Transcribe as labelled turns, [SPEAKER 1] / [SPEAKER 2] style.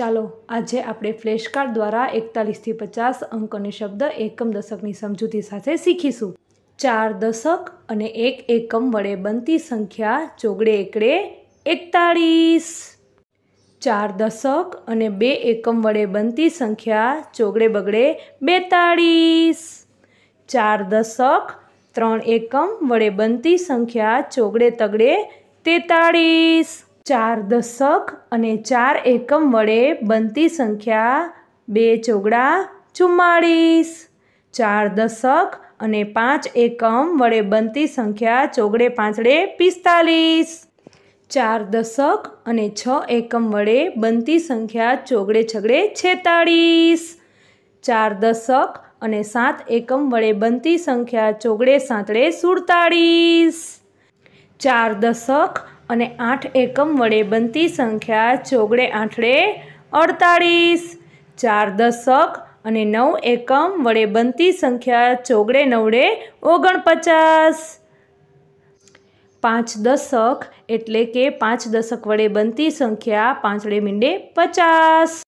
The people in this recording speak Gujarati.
[SPEAKER 1] ચાલો આજે આપણે ફ્લેશકાર્ડ દ્વારા એકતાલીસથી પચાસ અંકોની શબ્દ એકમ દશકની સમજૂતી સાથે શીખીશું ચાર દશક અને એક એકમ વડે બનતી સંખ્યા ચોગડે એકડે એકતાળીસ ચાર દશક અને બે એકમ વડે બનતી સંખ્યા ચોગડે બગડે બેતાળીસ ચાર દશક ત્રણ એકમ વડે બનતી સંખ્યા ચોગડે તગડે તેતાળીસ ચાર દશક અને ચાર એકમ વડે બનતી સંખ્યા બે ચોગડા ચુમ્માળીસ ચાર દશક અને પાંચ એકમ વડે બનતી સંખ્યા ચોગડે પાંચડે પિસ્તાલીસ ચાર દશક અને છ એકમ વડે બનતી સંખ્યા ચોગડે છગડે છેતાળીસ ચાર દશક અને સાત એકમ વડે બનતી સંખ્યા ચોગડે સાંતળે સુડતાળીસ ચાર દશક અને આઠ એકમ વડે બનતી સંખ્યા ચોગડે આઠડે અડતાળીસ ચાર દશક અને નવ એકમ વડે બનતી સંખ્યા ચોગડે નવડે ઓગણપચાસ પાંચ દશક એટલે કે પાંચ દશક વડે બનતી સંખ્યા પાંચડે મીંડે
[SPEAKER 2] પચાસ